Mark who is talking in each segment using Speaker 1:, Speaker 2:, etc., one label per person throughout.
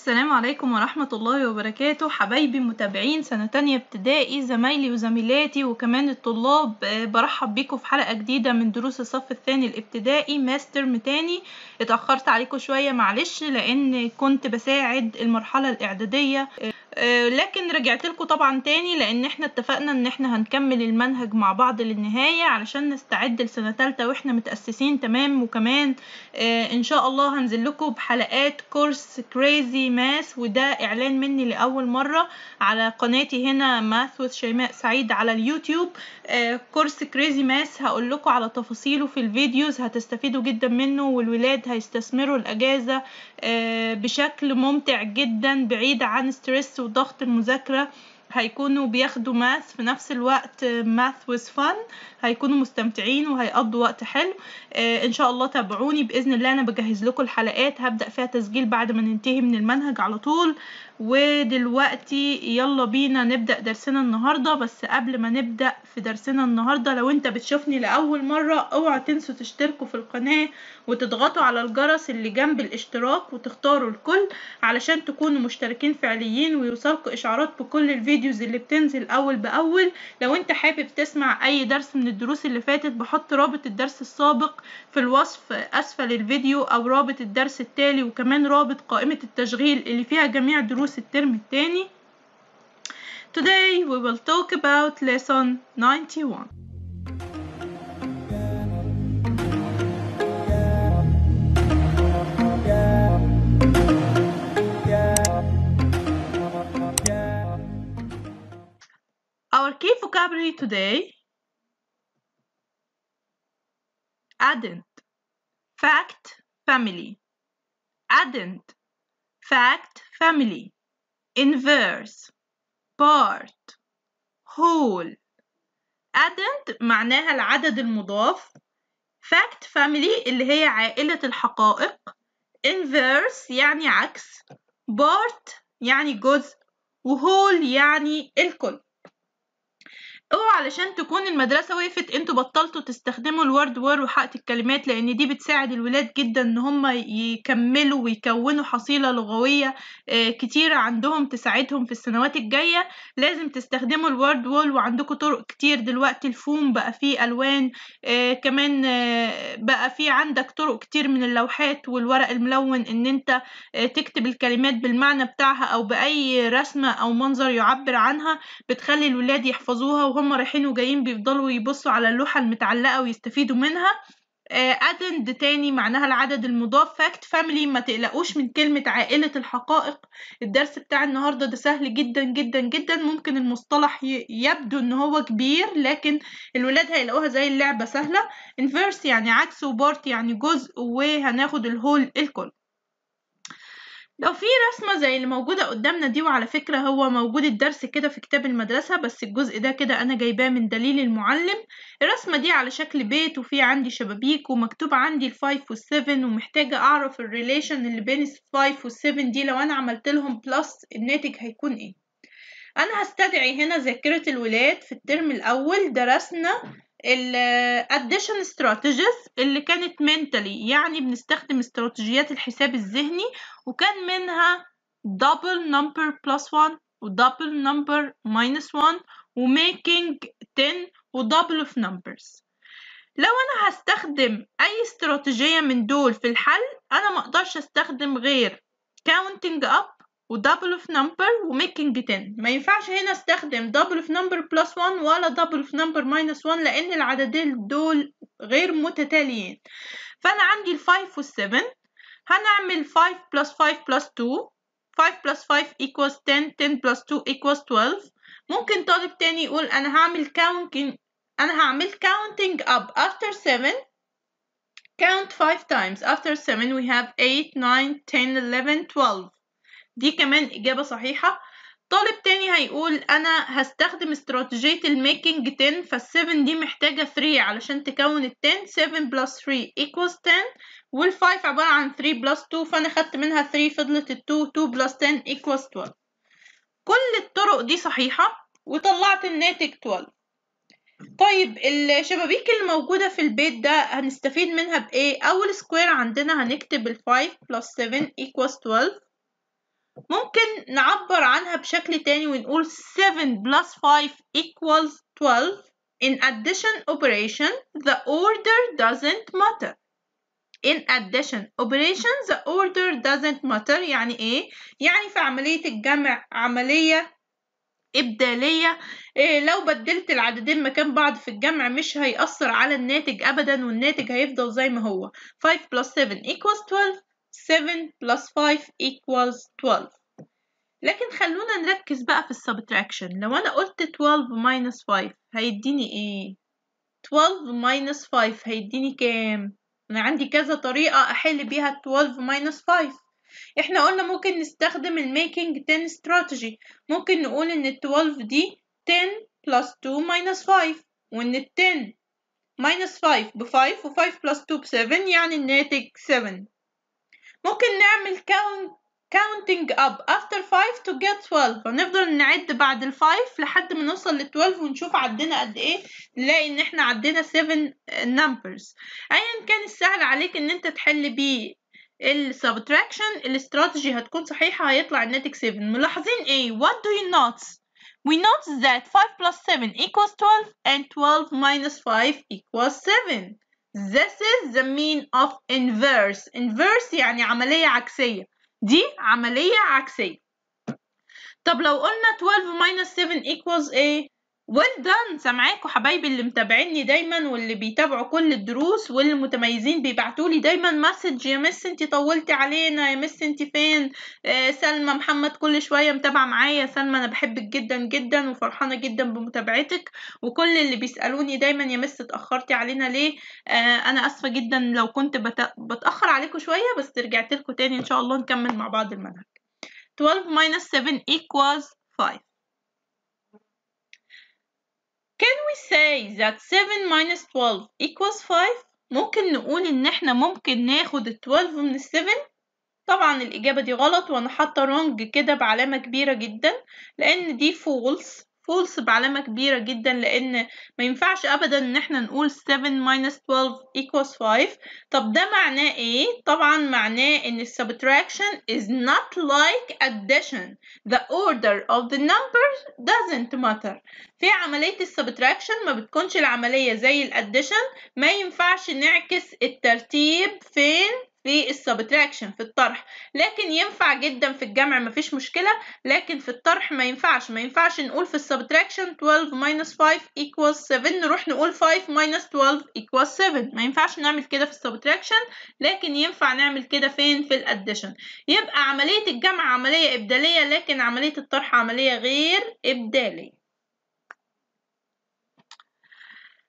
Speaker 1: السلام عليكم ورحمة الله وبركاته حبايبي متابعين سنة تانية ابتدائي زمايلي وزميلاتي وكمان الطلاب آه، برحب بيكم في حلقة جديدة من دروس الصف الثاني الابتدائي ماستر تاني اتأخرت عليكم شوية معلش لأن كنت بساعد المرحلة الإعدادية آه، آه، لكن رجعت لكم طبعا تاني لان احنا اتفقنا ان احنا هنكمل المنهج مع بعض للنهاية علشان نستعد لسنة تالتة واحنا متأسسين تمام وكمان آه، ان شاء الله هنزل لكم بحلقات كورس كريزي ماس وده اعلان مني لاول مرة على قناتي هنا ماث وذ شيماء سعيد على اليوتيوب آه، كورس كريزي ماس هقول لكم على تفاصيله في الفيديوز هتستفيدوا جدا منه والولاد هيستثمروا الاجازة آه، بشكل ممتع جدا بعيد عن ستريس وضغط المذاكرة هيكونوا بياخدوا ماث في نفس الوقت ماث ويز فن هيكونوا مستمتعين وهيقضوا وقت حلو آه، ان شاء الله تابعوني باذن الله انا بجهز لكم الحلقات هبدا فيها تسجيل بعد ما ننتهي من المنهج على طول ودلوقتي يلا بينا نبدا درسنا النهارده بس قبل ما نبدا في درسنا النهارده لو انت بتشوفني لاول مره اوعى تنسوا تشتركوا في القناه وتضغطوا على الجرس اللي جنب الاشتراك وتختاروا الكل علشان تكونوا مشتركين فعليين ويوصلكوا اشعارات بكل الفيديو الفيديوز اللي بتنزل اول باول لو انت حابب تسمع اي درس من الدروس اللي فاتت بحط رابط الدرس السابق في الوصف اسفل الفيديو او رابط الدرس التالي وكمان رابط قائمة التشغيل اللي فيها جميع دروس الترم التاني Today we will talk about lesson 91 Our key vocabulary today addend fact family addend fact family inverse part whole addend معناها العدد المضاف fact family اللي هي عائلة الحقائق inverse يعني عكس part يعني جزء وهول يعني الكل اوعى علشان تكون المدرسة وقفت انتوا بطلتوا تستخدموا الورد وور وحقت الكلمات لان دي بتساعد الولاد جدا ان هم يكملوا ويكونوا حصيلة لغوية آه، كتيرة عندهم تساعدهم في السنوات الجاية لازم تستخدموا الورد وار وعندكم طرق كتير دلوقتي الفوم بقى فيه الوان آه، كمان آه، بقى فيه عندك طرق كتير من اللوحات والورق الملون ان انت تكتب الكلمات بالمعنى بتاعها او باي رسمة او منظر يعبر عنها بتخلي الولاد يحفظوها وهم رايحين وجايين بيفضلوا يبصوا على اللوحة المتعلقة ويستفيدوا منها ادند آه، تاني معناها العدد المضاف فاكت فاميلي ما تقلقوش من كلمة عائلة الحقائق الدرس بتاع النهاردة ده سهل جدا جدا جدا ممكن المصطلح يبدو ان هو كبير لكن الولاد هيلاقوها زي اللعبة سهلة انفيرس يعني عكس وبارت يعني جزء وهناخد الهول الكل لو في رسمة زي اللي موجودة قدامنا دي وعلى فكرة هو موجود الدرس كده في كتاب المدرسة بس الجزء ده كده أنا جايباه من دليل المعلم الرسمة دي على شكل بيت وفي عندي شبابيك ومكتوب عندي الفايف والسيفن ومحتاجة أعرف الريليشن اللي بين الفايف والسيفن دي لو أنا عملت لهم بلس الناتج هيكون إيه أنا هستدعي هنا ذاكرة الولاد في الترم الأول درسنا addition strategies اللي كانت mentally يعني بنستخدم استراتيجيات الحساب الذهني وكان منها double number plus one و double number minus one و making ten و double of numbers لو انا هستخدم اي استراتيجية من دول في الحل انا مقدرش استخدم غير counting up و double of number و making ten ما ينفعش هنا استخدم double of number plus one ولا double of number minus one لان العددين دول غير متتاليين فانا عندي ال five وال seven هنعمل 5 plus 5 plus 2 5 plus 5 equals 10 10 plus 2 equals 12 ممكن طالب تاني يقول أنا هعمل counting أنا هعمل counting up after 7 count 5 times after 7 we have 8 9 10 11 12 دي كمان إجابة صحيحة طالب تاني هيقول انا هستخدم استراتيجية الميكنج 10 فال7 دي محتاجة 3 علشان تكون ال 10 7 plus 3 equals 10 وال5 عبارة عن 3 plus 2 فانا خدت منها 3 فضلت ال 2 2 plus 10 equals 12 كل الطرق دي صحيحة وطلعت الناتج 12 طيب الشبابيك اللي موجودة في البيت ده هنستفيد منها بإيه؟ أول سكوير عندنا هنكتب ال 5 plus 7 equals 12 ممكن نعبر عنها بشكل تاني ونقول 7 plus 5 equals 12 in addition operation the order doesn't matter in addition operation the order doesn't matter يعني ايه يعني في عملية الجمع عملية إبدالية إيه لو بدلت العددين مكان بعض في الجمع مش هيأثر على الناتج أبدا والناتج هيفضل زي ما هو 5 plus 7 equals 12 7 plus 5 equals 12 لكن خلونا نركز بقى في السبتراكشن لو أنا قلت 12 minus 5 هيديني إيه؟ 12 minus 5 هيديني كام؟ أنا عندي كذا طريقة أحل بيها 12 minus 5 احنا قلنا ممكن نستخدم الميكينج 10 استراتيجي ممكن نقول ان 12 دي 10 plus 2 minus 5 وان 10 minus 5 ب 5 و 5 plus 2 ب 7 يعني الناتج 7 ممكن نعمل count counting up after 5 to get 12 ونفضل نعد بعد ال 5 لحد ما نوصل لل 12 ونشوف عدينا قد ايه نلاقي ان احنا عدينا 7 uh, numbers ايا كان السهل عليك ان انت تحل بيه ال السبتراكشن الاستراتيجي هتكون صحيحه هيطلع الناتج 7 ملاحظين ايه what do you notice We notice that 5 plus 7 equals 12 and 12 minus 5 equals 7. This is the mean of inverse. Inverse يعني عملية عكسية. دي عملية عكسية. طب لو قلنا 12 minus 7 equals a. ويل دان سامعاكوا حبايبي اللي متابعيني دايما واللي بيتابعوا كل الدروس واللي متميزين بيبعتوا لي دايما مسج يا مس انت طولتي علينا يا مس انت فين آه سلمى محمد كل شويه متابعه معايا سلمى انا بحبك جدا جدا وفرحانه جدا بمتابعتك وكل اللي بيسالوني دايما يا مس اتاخرتي علينا ليه آه انا اسفه جدا لو كنت بت... بتاخر عليكم شويه بس رجعت لكم تاني ان شاء الله نكمل مع بعض المنهج 12 7 equals 5 Can we say that 7 minus 12 equals 5 ممكن نقول ان احنا ممكن ناخد 12 من 7 طبعا الاجابة دي غلط وانا حاطة wrong كده بعلامة كبيرة جدا لان دي false false بعلامة كبيرة جدا لأن ما ينفعش أبدا إن احنا نقول 7 minus 12 equals 5 طب ده معناه إيه؟ طبعا معناه إن subtraction is not like addition the order of the numbers doesn't matter في عملية subtraction ما بتكونش العملية زي الaddition ما ينفعش نعكس الترتيب فين في السبتراكشن في الطرح لكن ينفع جدا في الجمع مفيش مشكلة لكن في الطرح ما ينفعش ما ينفعش نقول في السبتراكشن 12 minus 5 equals 7 نروح نقول 5 minus 12 equals 7 ما ينفعش نعمل كده في السبتراكشن لكن ينفع نعمل كده فين في الاديشن يبقى عملية الجمع عملية إبدالية لكن عملية الطرح عملية غير إبدالية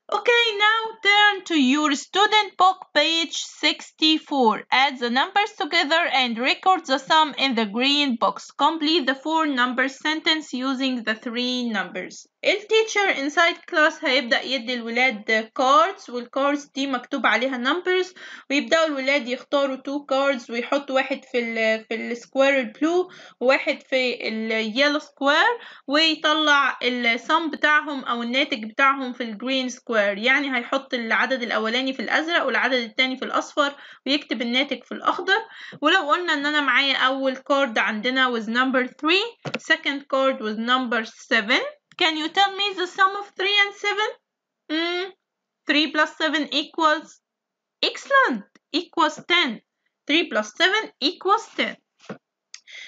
Speaker 1: Okay, now turn to your student book page 64. Add the numbers together and record the sum in the green box. Complete the four number sentence using the three numbers. التيتشر inside كلاس هيبدأ يدي الولاد كاردز والكاردز دي مكتوب عليها نمبرز ويبدأوا الولاد يختاروا تو كاردز ويحطوا واحد في ال في السكوير البلو وواحد في اليلو سكوير ويطلع السم بتاعهم أو الناتج بتاعهم في الجرين سكوير يعني هيحط العدد الأولاني في الأزرق والعدد التاني في الأصفر ويكتب الناتج في الأخضر ولو قلنا إن أنا معايا أول كارد عندنا was number 3 second card was number 7 Can you tell me the sum of 3 and 7? Mm, 3 plus 7 equals... Excellent! Equals 10. 3 plus 7 equals 10.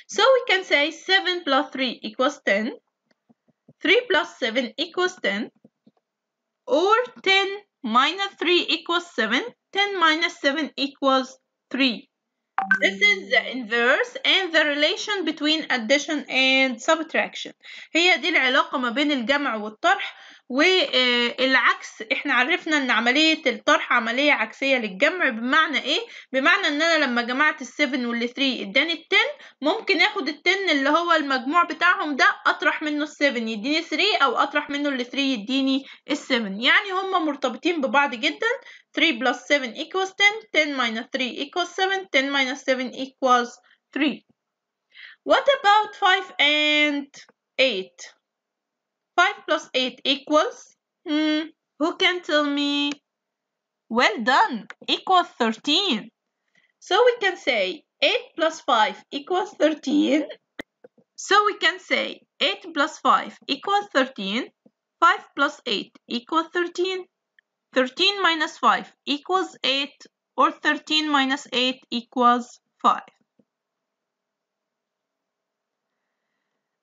Speaker 1: So we can say 7 plus 3 equals 10. 3 plus 7 equals 10. Or 10 minus 3 equals 7. 10 minus 7 equals 3. This is the inverse and the relation between addition and subtraction هي دي العلاقة ما بين الجمع والطرح والعكس احنا عرفنا ان عملية الطرح عملية عكسية للجمع بمعنى ايه بمعنى ان انا لما جمعت السيفن والثري اداني التن ممكن اخد التن اللي هو المجموع بتاعهم ده اطرح منه السيفن يديني ثري او اطرح منه الثري يديني السيفن يعني هما مرتبطين ببعض جدا 3 plus 7 equals 10 10 minus 3 equals 7 10 minus 7 equals 3 What about 5 and 8? 5 plus 8 equals, hmm, who can tell me? Well done, equals 13. So we can say 8 plus 5 equals 13. So we can say 8 plus 5 equals 13. 5 plus 8 equals 13. 13 minus 5 equals 8 or 13 minus 8 equals 5.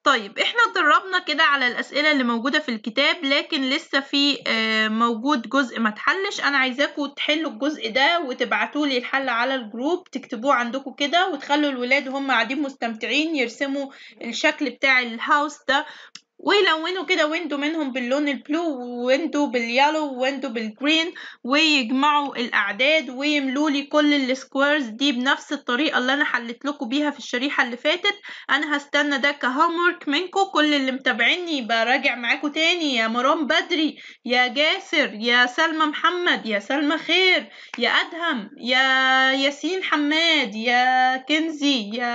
Speaker 1: طيب احنا اتدربنا كده على الاسئله اللي موجوده في الكتاب لكن لسه في آه، موجود جزء ما اتحلش انا عايزاكم تحلوا الجزء ده وتبعتوا لي الحل على الجروب تكتبوه عندكم كده وتخلوا الولاد وهم قاعدين مستمتعين يرسموا الشكل بتاع الهاوس ده ويلونوا كده ويندو منهم باللون البلو ويندو باليالو ويندو بالجرين ويجمعوا الاعداد ويملوا لي كل السكويرز دي بنفس الطريقه اللي انا حلت لكم بيها في الشريحه اللي فاتت انا هستنى ده كهوم ورك منكم كل اللي متابعيني براجع معاكم تاني يا مرام بدري يا جاسر يا سلمى محمد يا سلمى خير يا ادهم يا ياسين حماد يا كنزي يا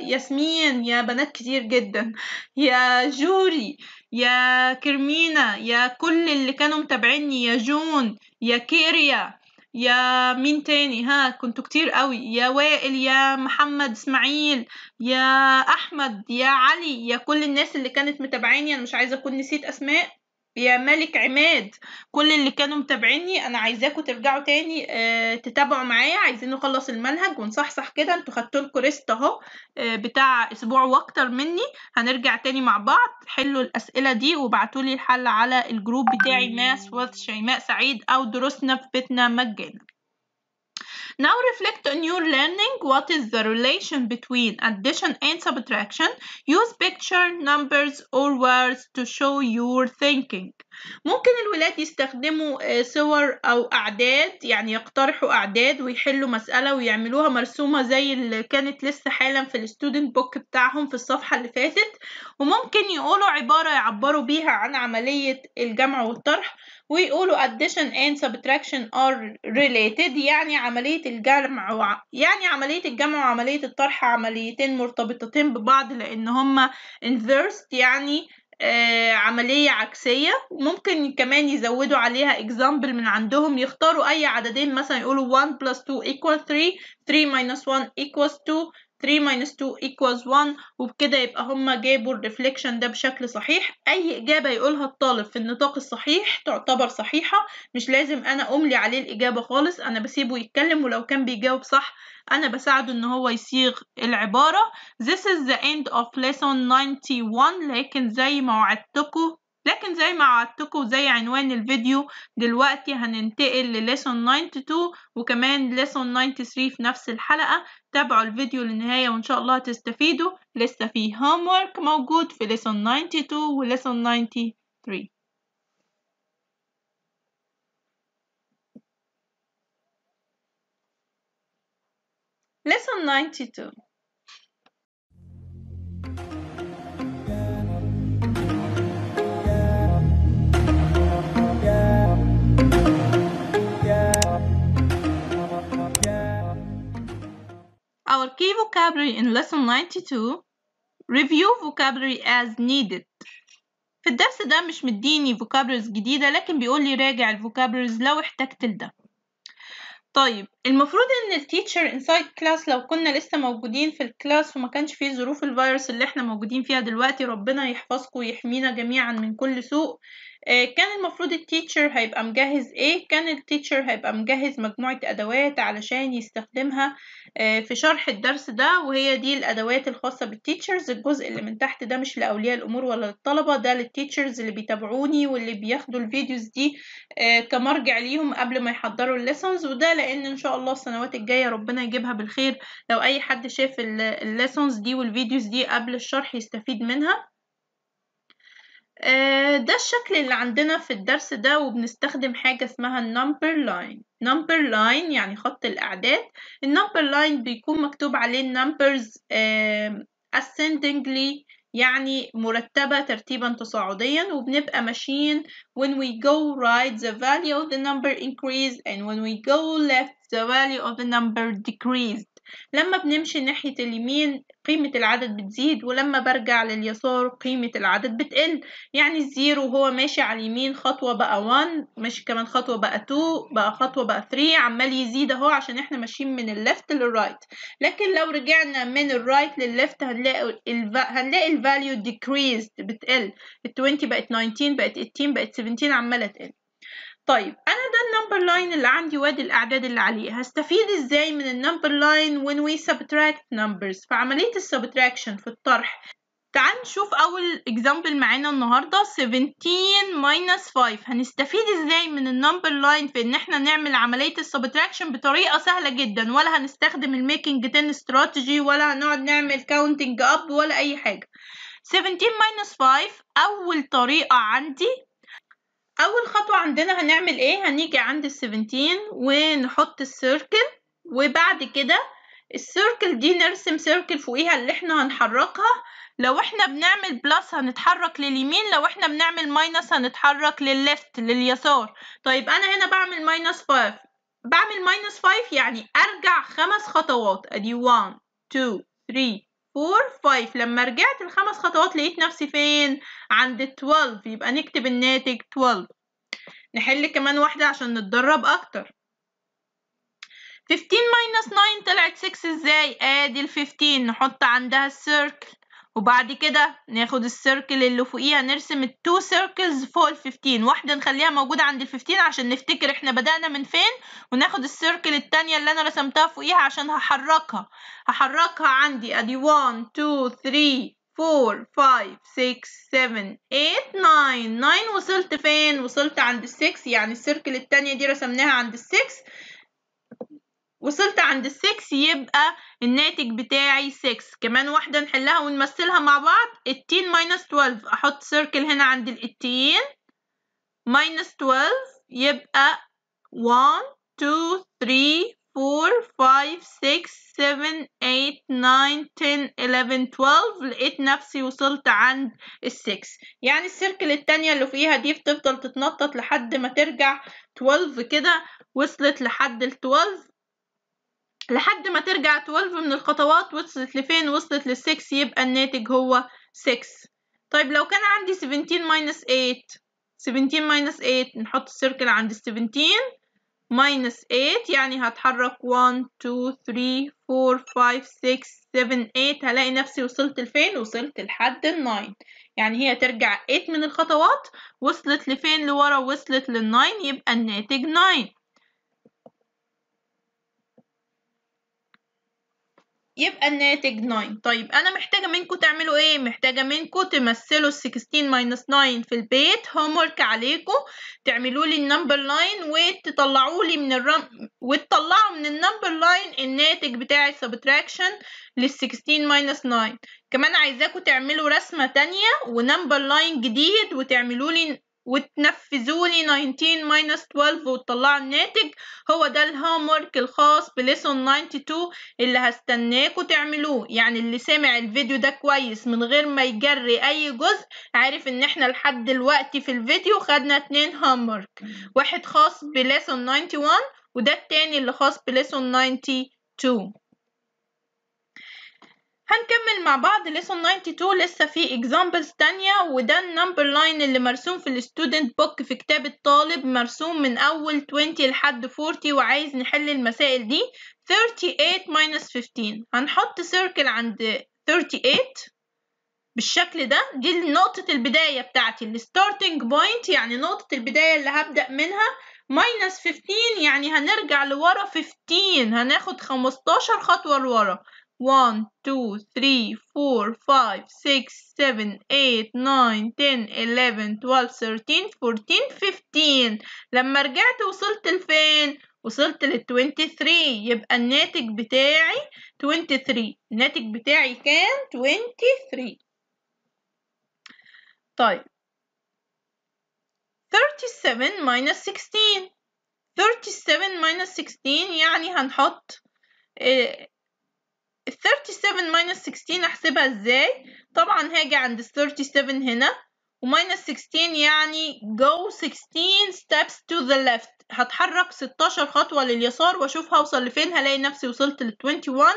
Speaker 1: ياسمين يا بنات كتير جدا يا جوري ميلي يا كرمينا يا كل اللي كانوا متابعيني يا جون يا كيريا يا مين تاني ها كنتوا كتير قوي يا وائل يا محمد اسماعيل يا احمد يا علي يا كل الناس اللي كانت متابعيني انا مش عايزه اكون نسيت اسماء يا ملك عماد كل اللي كانوا متابعيني انا عايزاكم ترجعوا تاني آه تتابعوا معايا عايزين نخلص المنهج ونصحصح كده انتوا خدتوا لكم ريست اهو آه، بتاع اسبوع واكتر مني هنرجع تاني مع بعض حلوا الاسئله دي وابعتوا لي الحل على الجروب بتاعي ماس وذ شيماء سعيد او دروسنا في بيتنا مجانا Now reflect on your learning. What is the relation between addition and subtraction? Use picture, numbers, or words to show your thinking. ممكن الولاد يستخدموا آه، صور أو أعداد يعني يقترحوا أعداد ويحلوا مسألة ويعملوها مرسومة زي اللي كانت لسه حالا في الستودنت بوك بتاعهم في الصفحة اللي فاتت وممكن يقولوا عبارة يعبروا بيها عن عملية الجمع والطرح ويقولوا addition and subtraction are related يعني عملية الجمع و... يعني عملية الجمع وعملية الطرح عمليتين مرتبطتين ببعض لأن هما inversed يعني آه، عملية عكسية ممكن كمان يزودوا عليها اكزامبل من عندهم يختاروا أي عددين مثلا يقولوا 1 2 equals 3 3 1 equals 2 3 minus 2 equals 1 وبكده يبقى هما جابوا الريفليكشن ده بشكل صحيح أي إجابة يقولها الطالب في النطاق الصحيح تعتبر صحيحة مش لازم أنا أملي عليه الإجابة خالص أنا بسيبه يتكلم ولو كان بيجاوب صح أنا بساعده إن هو يصيغ العبارة This is the end of lesson 91 لكن زي ما وعدتكم لكن زي ما وعدتكم زي عنوان الفيديو دلوقتي هننتقل لليسون 92 وكمان ليسون 93 في نفس الحلقة تابعوا الفيديو للنهاية وإن شاء الله تستفيدوا لسه في هومورك موجود في ليسون 92 وليسون 93 Lesson 92 Our key vocabulary in lesson 92 Review vocabulary as needed في الدرس ده مش مديني vocabularies جديدة لكن بيقول لي راجع vocabularies لو احتجت لده طيب المفروض ان التيتشر انسايد كلاس لو كنا لسه موجودين في الكلاس وما كانش فيه ظروف الفيروس اللي احنا موجودين فيها دلوقتي ربنا يحفظكم ويحمينا جميعا من كل سوء آه، كان المفروض التيتشر هيبقى مجهز ايه كان التيتشر هيبقى مجهز مجموعة ادوات علشان يستخدمها آه، في شرح الدرس ده وهي دي الادوات الخاصة بالتيتشرز الجزء اللي من تحت ده مش لأولياء الامور ولا للطلبة ده للتيتشرز اللي بيتابعوني واللي بياخدوا الفيديوز دي آه، كمرجع ليهم قبل ما يحضروا الليسونز وده لان ان شاء الله السنوات الجاية ربنا يجيبها بالخير لو اي حد شاف الليسونز دي والفيديوز دي قبل الشرح يستفيد منها ده الشكل اللي عندنا في الدرس ده وبنستخدم حاجة اسمها number line number line يعني خط الأعداد number line بيكون مكتوب عليه numbers ascendingly يعني مرتبة ترتيبا تصاعديا وبنبقى ماشيين when we go right the value of the number increase and when we go left the value of the number decreased لما بنمشي ناحية اليمين قيمة العدد بتزيد ولما برجع لليسار قيمة العدد بتقل يعني الزيرو هو ماشي على اليمين خطوة بقى 1 ماشي كمان خطوة بقى 2 بقى خطوة بقى 3 عمال يزيد اهو عشان احنا ماشيين من اللفت للرايت لكن لو رجعنا من الرايت لللفت هنلاقي هنلاقي الفاليو ديكريزد بتقل ال 20 بقت 19 بقت 18 بقت 17 عمالة تقل طيب انا ده النمبر لاين اللي عندي وادي الاعداد اللي عليه هستفيد ازاي من النمبر لاين when we subtract numbers فعمليه السبتراكشن في الطرح تعال نشوف اول اكزامبل معانا النهارده 17 minus 5 هنستفيد ازاي من النمبر لاين في ان احنا نعمل عمليه السبتراكشن بطريقه سهله جدا ولا هنستخدم الميكنج 10 استراتيجي ولا هنقعد نعمل كاونتنج اب ولا اي حاجه 17 minus 5 اول طريقه عندي اول خطوة عندنا هنعمل ايه هنيجي عند السفنتين ونحط السيركل وبعد كده السيركل دي نرسم سيركل فوقيها اللي احنا هنحركها لو احنا بنعمل بلس هنتحرك لليمين لو احنا بنعمل ماينس هنتحرك للليفت لليسار طيب انا هنا بعمل ماينس 5 بعمل ماينس 5 يعني ارجع خمس خطوات ادي 1 2 3 4 5 لما رجعت الخمس خطوات لقيت نفسي فين عند 12 يبقى نكتب الناتج 12 نحل كمان واحدة عشان نتدرب أكتر 15 minus 9 طلعت 6 ازاي ادي ال 15 نحط عندها السيركل وبعد كده ناخد السيركل اللي فوقيها نرسم التو سيركلز فوق ال 15 واحدة نخليها موجودة عند ال 15 عشان نفتكر احنا بدأنا من فين وناخد السيركل الثانيه اللي انا رسمتها فوقيها عشان هحركها هحركها عندي ادي 1 2 3 4 5 6 7 8 9 9 وصلت فين وصلت عند ال 6 يعني السيركل الثانيه دي رسمناها عند ال 6 وصلت عند السكس يبقى الناتج بتاعي سكس كمان واحدة نحلها ونمثلها مع بعض التين ماينس 12 أحط سيركل هنا عند الاتين ماينس 12 يبقى 1 2 3 4 5 6 7 8 9 10 11 12 لقيت نفسي وصلت عند السكس يعني السيركل التانية اللي فيها دي بتفضل تتنطط لحد ما ترجع 12 كده وصلت لحد ال 12 لحد ما ترجع 12 من الخطوات وصلت لفين وصلت لل6 يبقى الناتج هو 6 طيب لو كان عندي 17 minus 8 17 minus 8 نحط السيركل عند 17 minus 8 يعني هتحرك 1 2 3 4 5 6 7 8 هلاقي نفسي وصلت لفين وصلت لحد ال 9 يعني هي ترجع 8 من الخطوات وصلت لفين لورا وصلت لل 9 يبقى الناتج 9 يبقى الناتج 9 طيب انا محتاجه منكم تعملوا ايه محتاجه منكم تمثلوا ال 16 ماينس 9 في البيت هوم ورك عليكم تعملوا لي النمبر لاين وتطلعوا لي من الرم وتطلعوا من النمبر لاين الناتج بتاع السبتراكشن لل 16 ماينس 9 كمان عايزاكم تعملوا رسمه تانية ونمبر لاين جديد وتعملوا لي وتنفذوا لي 19 minus 12 وتطلعوا الناتج هو ده الهوم ورك الخاص بليسون 92 اللي هستناكم تعملوه يعني اللي سامع الفيديو ده كويس من غير ما يجري اي جزء عارف ان احنا لحد دلوقتي في الفيديو خدنا اتنين هوم ورك واحد خاص بليسون 91 وده التاني اللي خاص بليسون 92 هنكمل مع بعض لسن 92 لسه في examples تانية وده النمبر لاين اللي مرسوم في الستودنت بوك في كتاب الطالب مرسوم من أول 20 لحد 40 وعايز نحل المسائل دي 38 minus 15 هنحط سيركل عند 38 بالشكل ده دي نقطة البداية بتاعتي starting point يعني نقطة البداية اللي هبدأ منها minus 15 يعني هنرجع لورا 15 هناخد 15 خطوة لورا 1, 2, 3, 4, 5, 6, 7, 8, 9, 10, 11, 12, 13, 14, 15 لما رجعت وصلت لفين؟ وصلت لل 23 يبقى الناتج بتاعي 23 الناتج بتاعي كان 23 طيب 37 minus 16 37 minus 16 يعني هنحط آه، ال 37 minus 16 احسبها ازاي طبعا هاجي عند ال 37 هنا و minus 16 يعني go 16 steps to the left هتحرك 16 خطوة لليسار واشوف هوصل لفين هلاقي نفسي وصلت لل 21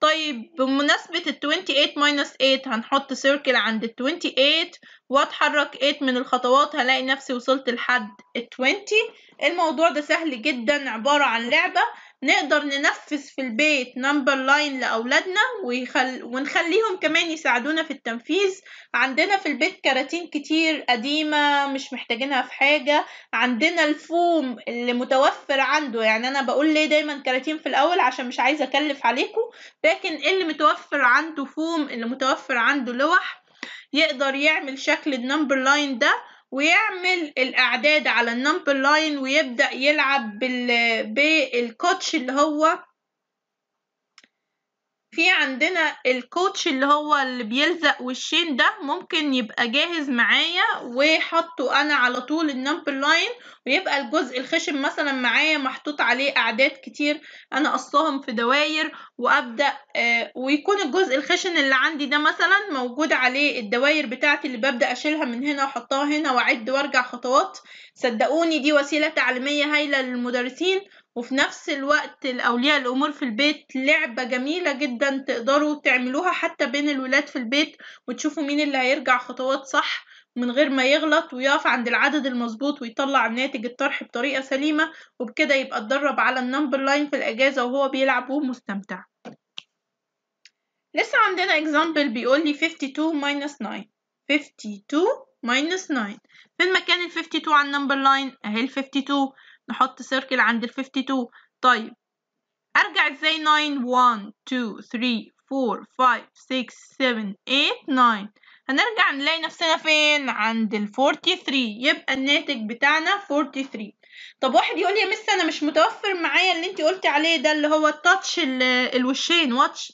Speaker 1: طيب بمناسبة ال 28 minus 8 هنحط circle عند ال 28 واتحرك 8 من الخطوات هلاقي نفسي وصلت لحد 20 الموضوع ده سهل جدا عبارة عن لعبة نقدر ننفذ في البيت نمبر لاين لأولادنا ويخل... ونخليهم كمان يساعدونا في التنفيذ عندنا في البيت كراتين كتير قديمة مش محتاجينها في حاجة عندنا الفوم اللي متوفر عنده يعني أنا بقول ليه دايما كراتين في الأول عشان مش عايزة أكلف عليكم لكن إيه اللي متوفر عنده فوم اللي متوفر عنده لوح يقدر يعمل شكل النمبر لاين ده ويعمل الأعداد على النمبر لاين ويبدأ يلعب بالكوتش اللي هو في عندنا الكوتش اللي هو اللي بيلزق وشين ده ممكن يبقى جاهز معايا وحطه انا على طول النمبر لاين ويبقى الجزء الخشن مثلا معايا محطوط عليه اعداد كتير انا قصاهم في دواير وابدا آه ويكون الجزء الخشن اللي عندي ده مثلا موجود عليه الدواير بتاعتي اللي ببدا اشيلها من هنا واحطها هنا واعد وارجع خطوات صدقوني دي وسيله تعليميه هايله للمدرسين وفي نفس الوقت الأولياء الأمور في البيت لعبة جميلة جدا تقدروا تعملوها حتى بين الولاد في البيت وتشوفوا مين اللي هيرجع خطوات صح من غير ما يغلط ويقف عند العدد المظبوط ويطلع ناتج الطرح بطريقة سليمة وبكده يبقى اتدرب على النمبر لاين في الأجازة وهو بيلعب ومستمتع لسه عندنا example بيقول لي 52 minus 9 52 minus 9 فين مكان ال 52 على النمبر لاين اهي ال 52 نحط سيركل عند ال 52 طيب أرجع إزاي 9 1 2 3 4 5 6 7 8 9 هنرجع نلاقي نفسنا فين عند ال 43 يبقى الناتج بتاعنا 43 طب واحد يقول يا مس انا مش متوفر معايا اللي انت قلتي عليه ده اللي هو التاتش الوشين واتش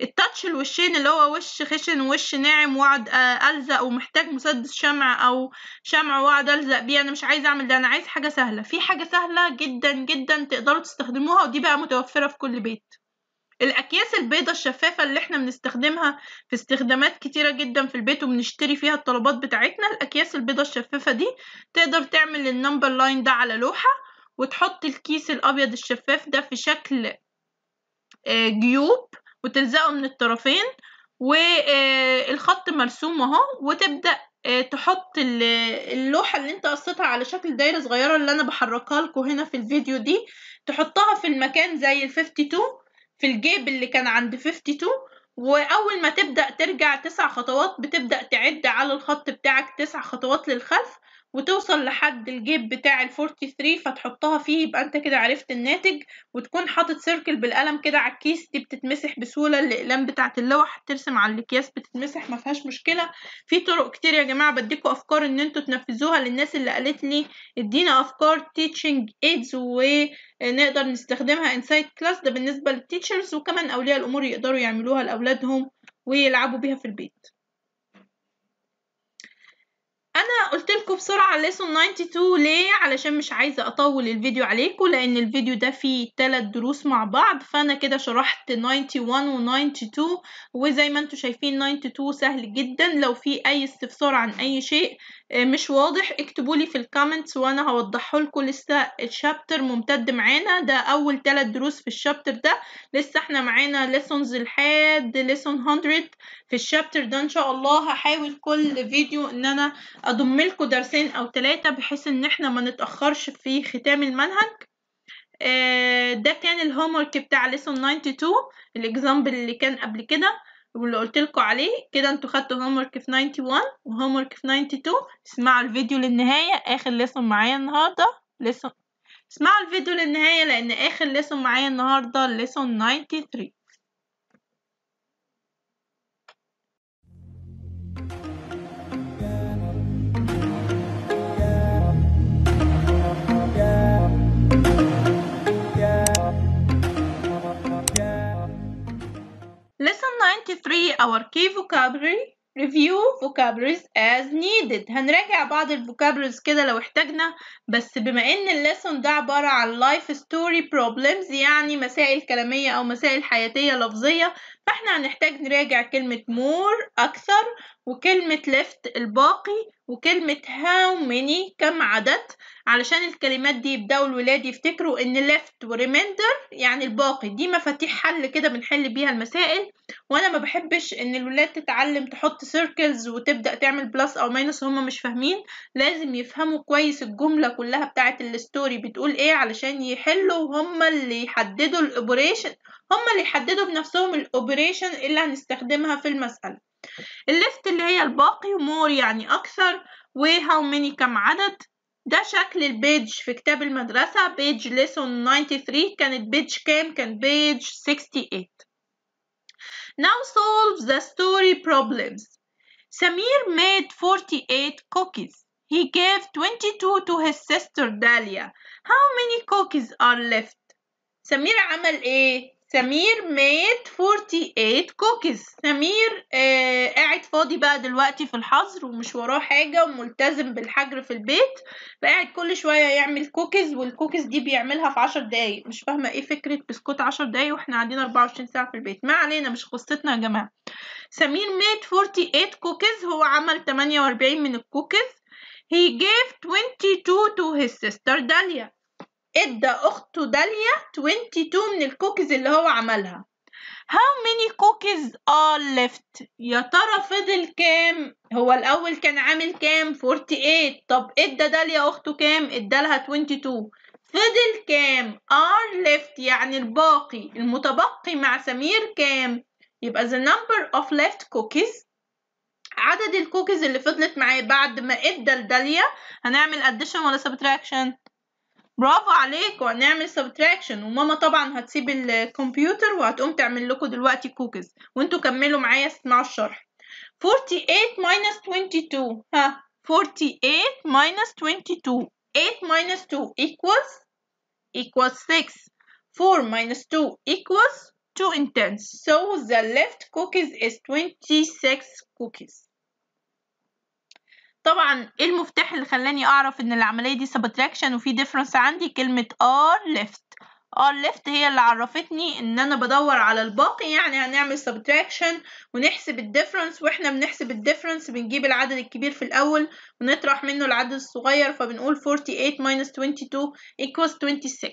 Speaker 1: التاتش الوشين اللي هو وش خشن ووش ناعم واقعد آه، الزق ومحتاج مسدس شمع او شمع واقعد الزق بيه انا مش عايزه اعمل ده انا عايز حاجه سهله في حاجه سهله جدا جدا تقدروا تستخدموها ودي بقى متوفره في كل بيت الاكياس البيضه الشفافه اللي احنا بنستخدمها في استخدامات كتيره جدا في البيت وبنشتري فيها الطلبات بتاعتنا الاكياس البيضه الشفافه دي تقدر تعمل النمبر لاين ده على لوحه وتحط الكيس الابيض الشفاف ده في شكل آه، جيوب وتلزقه من الطرفين والخط آه، مرسوم اهو وتبدأ آه، تحط اللوحة اللي انت قصيتها على شكل دايرة صغيرة اللي انا بحركها لكم هنا في الفيديو دي تحطها في المكان زي ال 52 في الجيب اللي كان عند 52 واول ما تبدأ ترجع تسع خطوات بتبدأ تعد على الخط بتاعك تسع خطوات للخلف وتوصل لحد الجيب بتاع ال 43 فتحطها فيه يبقى انت كده عرفت الناتج وتكون حاطط سيركل بالقلم كده على الكيس دي بتتمسح بسهوله الاقلام بتاعه اللوح ترسم على الاكياس بتتمسح ما فيهاش مشكله في طرق كتير يا جماعه بديكوا افكار ان انتوا تنفذوها للناس اللي قالت لي ادينا افكار تيتشنج ايدز ونقدر نستخدمها انسايد كلاس ده بالنسبه للتيتشرز وكمان اولياء الامور يقدروا يعملوها لاولادهم ويلعبوا بيها في البيت انا قلت لكم بسرعه على 92 ليه علشان مش عايزه اطول الفيديو عليكم لان الفيديو ده فيه ثلاث دروس مع بعض فانا كده شرحت 91 و92 وزي ما انتم شايفين 92 سهل جدا لو في اي استفسار عن اي شيء آه، مش واضح اكتبوا لي في الكومنتس وانا هوضحه لكم لسه الشابتر ممتد معانا ده اول ثلاث دروس في الشابتر ده لسه احنا معانا ليسونز لحد ليسون 100 في الشابتر ده ان شاء الله هحاول كل فيديو ان انا اضم لكم درسين او ثلاثه بحيث ان احنا ما نتاخرش في ختام المنهج آه، ده كان الهومورك بتاع ليسون 92 الاكزامبل اللي كان قبل كده واللي قلت لكم عليه كده انتوا خدتوا هومورك في 91 وهومورك في 92 اسمعوا الفيديو للنهايه اخر ليسون معايا النهارده ليسون اسمعوا الفيديو للنهايه لان اخر ليسون معايا النهارده ليسون 93 Lesson 93 Our key vocabulary Review vocabularies as needed هنراجع بعض الفوكابلز كده لو احتاجنا بس بما ان الليسون ده عبارة عن life story problems يعني مسائل كلامية او مسائل حياتية لفظية فاحنا هنحتاج نراجع كلمة more اكثر وكلمة left الباقي وكلمة how many كم عدد علشان الكلمات دي يبدأوا الولاد يفتكروا إن left remainder يعني الباقي دي مفاتيح حل كده بنحل بيها المسائل وأنا ما بحبش إن الولاد تتعلم تحط circles وتبدأ تعمل بلس أو ماينس هما مش فاهمين لازم يفهموا كويس الجملة كلها بتاعة الستوري بتقول إيه علشان يحلوا هما اللي يحددوا الأوبريشن هم اللي يحددوا بنفسهم الاوبريشن اللي هنستخدمها في المسألة الليست اللي هي الباقي مور يعني أكثر وهاو many كم عدد ده شكل البيج في كتاب المدرسة بيج lesson 93 كانت بيج كام كان بيج 68 Now solve the story problems Samir made 48 cookies He gave 22 to his sister Dahlia How many cookies are left? سمير عمل ايه؟ سمير ميت 48 كوكيز سمير آه قاعد فاضي بقى دلوقتي في الحظر ومش وراه حاجة وملتزم بالحجر في البيت فقاعد كل شوية يعمل كوكيز والكوكيز دي بيعملها في عشر دقايق مش فاهمة ايه فكرة بسكوت عشر دقايق واحنا قاعدين 24 ساعة في البيت ما علينا مش قصتنا يا جماعة سمير ميت 48 كوكيز هو عمل 48 من الكوكيز he gave 22 to his sister داليا ادى اخته داليا 22 من الكوكيز اللي هو عملها how many cookies are left يا ترى فضل كام هو الاول كان عامل كام 48 طب ادى داليا اخته كام ادالها 22 فضل كام are left يعني الباقي المتبقي مع سمير كام يبقى the number of left cookies عدد الكوكيز اللي فضلت معاه بعد ما ادى لداليا هنعمل addition ولا subtraction برافو عليكوا هنعمل سبتراكشن وماما طبعا هتسيب الكمبيوتر وهتقوم تعمل لكم دلوقتي كوكيز وانتوا كملوا معايا اسمعوا الشرح 48 minus 22 ها 48 minus 22 8 minus 2 equals equals 6 4 minus 2 equals 2 in 10 so the left cookies is 26 cookies طبعا ايه المفتاح اللي خلاني اعرف ان العمليه دي سبتراكشن وفي ديفرنس عندي كلمه ار ليفت ار ليفت هي اللي عرفتني ان انا بدور على الباقي يعني هنعمل سبتراكشن ونحسب الديفرنس واحنا بنحسب الديفرنس بنجيب العدد الكبير في الاول ونطرح منه العدد الصغير فبنقول 48 ماينس 22 equals 26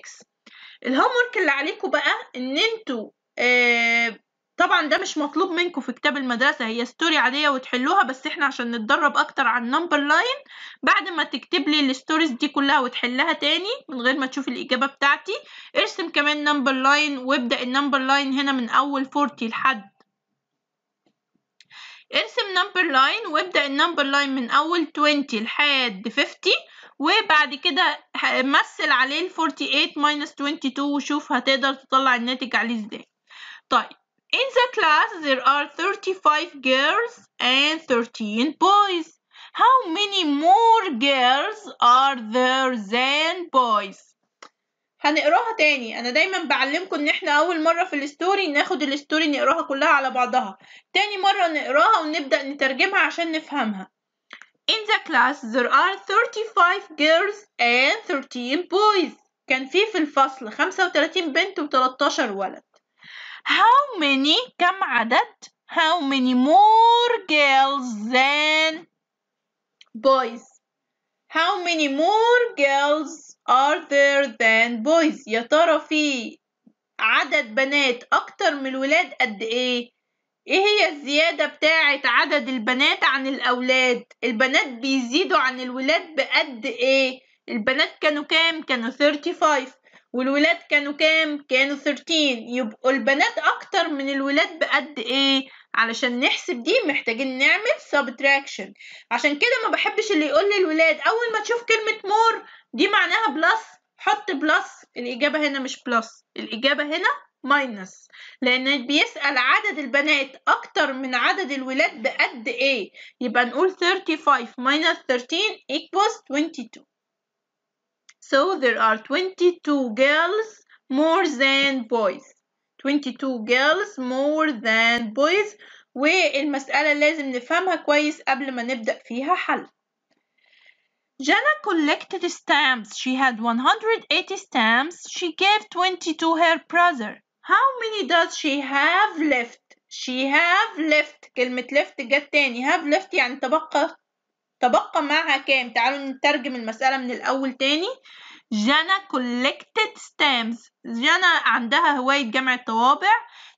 Speaker 1: الهوم ورك اللي عليكم بقى ان انتوا آه طبعا ده مش مطلوب منكم في كتاب المدرسة هي ستوري عادية وتحلوها بس احنا عشان نتدرب اكتر على النمبر لاين بعد ما تكتب لي الستوريز دي كلها وتحلها تاني من غير ما تشوف الاجابة بتاعتي ارسم كمان نمبر لاين وابدأ النمبر لاين هنا من اول 40 لحد ارسم نمبر لاين وابدأ النمبر لاين من اول 20 لحد 50 وبعد كده مثل عليه ال 48 minus 22 وشوف هتقدر تطلع الناتج عليه ازاي طيب In the class, there are 35 girls and 13 boys. How many more girls are there than boys? هنقراها تاني انا دايما بعلمكم ان احنا اول مره في الستوري ناخد الستوري نقراها كلها على بعضها تاني مره نقراها ونبدا نترجمها عشان نفهمها In the class there are 35 girls and 13 boys كان في في الفصل 35 بنت و13 ولد how many كم عدد how many more girls than boys how many more girls are there than boys يا ترى في عدد بنات اكتر من الولاد قد ايه ايه هي الزيادة بتاعة عدد البنات عن الاولاد البنات بيزيدوا عن الولاد بقد ايه البنات كانوا كام كانوا 35 والولاد كانوا كام كانوا 13 يبقوا البنات اكتر من الولاد بقد ايه علشان نحسب دي محتاجين نعمل subtraction عشان كده ما بحبش اللي يقول للولاد الولاد اول ما تشوف كلمه مور دي معناها بلس حط بلس الاجابه هنا مش بلس الاجابه هنا ماينس لان بيسال عدد البنات اكتر من عدد الولاد بقد ايه يبقى نقول 35 minus 13 equals 22 So there are 22 girls more than boys 22 girls more than boys والمسألة لازم نفهمها كويس قبل ما نبدأ فيها حل Jana collected stamps. She had 180 stamps. She gave 20 to her brother. How many does she have left? She have left. كلمة left جت تاني. Have left يعني تبقى تبقى معها كام تعالوا نترجم المسألة من الأول تاني جانا collected stamps جانا عندها هواية جمع الطوابع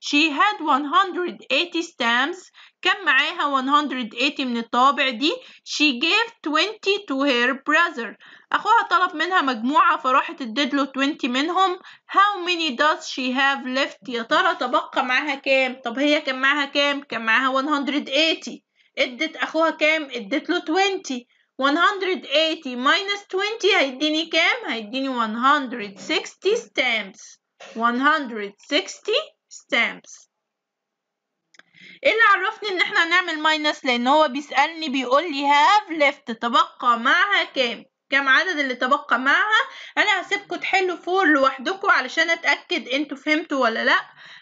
Speaker 1: she had 180 stamps كان معاها 180 من الطوابع دي she gave 20 to her brother أخوها طلب منها مجموعة فراحت له 20 منهم how many does she have left يا ترى تبقى معاها كام طب هي كان معاها كام كان معاها 180 ادت اخوها كام ادت له 20 180 minus 20 هيديني كام هيديني 160 stamps 160 stamps ايه اللي عرفني ان احنا هنعمل minus لان هو بيسالني بيقول لي have left تبقى معها كام كم عدد اللي تبقى معها انا هسيبكم تحلوا فور لوحدكم علشان اتاكد انتوا فهمتوا ولا لا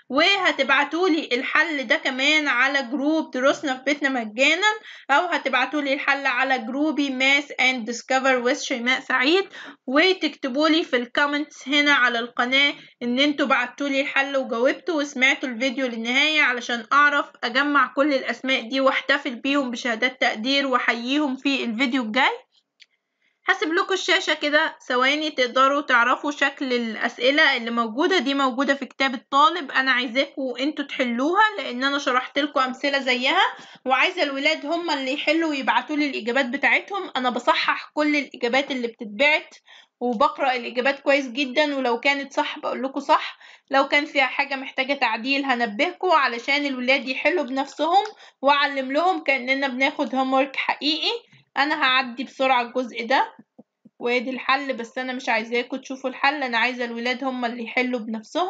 Speaker 1: وهتبعتولي الحل ده كمان على جروب دروسنا في بيتنا مجانا او هتبعتولي الحل على جروبي ماس اند ديسكفر ويز شيماء سعيد وتكتبولي في الكومنتس هنا على القناة ان انتوا بعتولي الحل وجاوبتوا وسمعتوا الفيديو للنهاية علشان اعرف اجمع كل الاسماء دي واحتفل بيهم بشهادات تقدير واحييهم في الفيديو الجاي هسيب لكم الشاشة كده ثواني تقدروا تعرفوا شكل الأسئلة اللي موجودة دي موجودة في كتاب الطالب أنا عايزاكم أنتوا تحلوها لأن أنا شرحت لكم أمثلة زيها وعايزة الولاد هم اللي يحلوا ويبعتوا لي الإجابات بتاعتهم أنا بصحح كل الإجابات اللي بتتبعت وبقرأ الإجابات كويس جدا ولو كانت صح بقول لكم صح لو كان فيها حاجة محتاجة تعديل هنبهكم علشان الولاد يحلوا بنفسهم وأعلم لهم كأننا بناخد هومورك حقيقي انا هعدي بسرعة الجزء ده وادي الحل بس انا مش عايزاكم تشوفوا الحل انا عايزة الولاد هما اللي يحلوا بنفسهم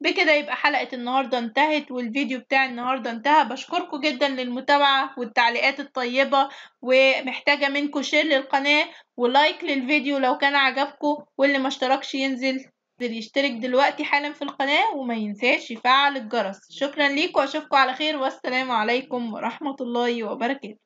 Speaker 1: بكده يبقى حلقة النهاردة انتهت والفيديو بتاع النهاردة انتهى بشكركم جدا للمتابعة والتعليقات الطيبة ومحتاجة منكم شير للقناة ولايك للفيديو لو كان عجبكم واللي ما اشتركش ينزل يشترك دلوقتي حالا في القناة وما ينساش يفعل الجرس شكرا ليكم واشوفكم على خير والسلام عليكم ورحمة الله وبركاته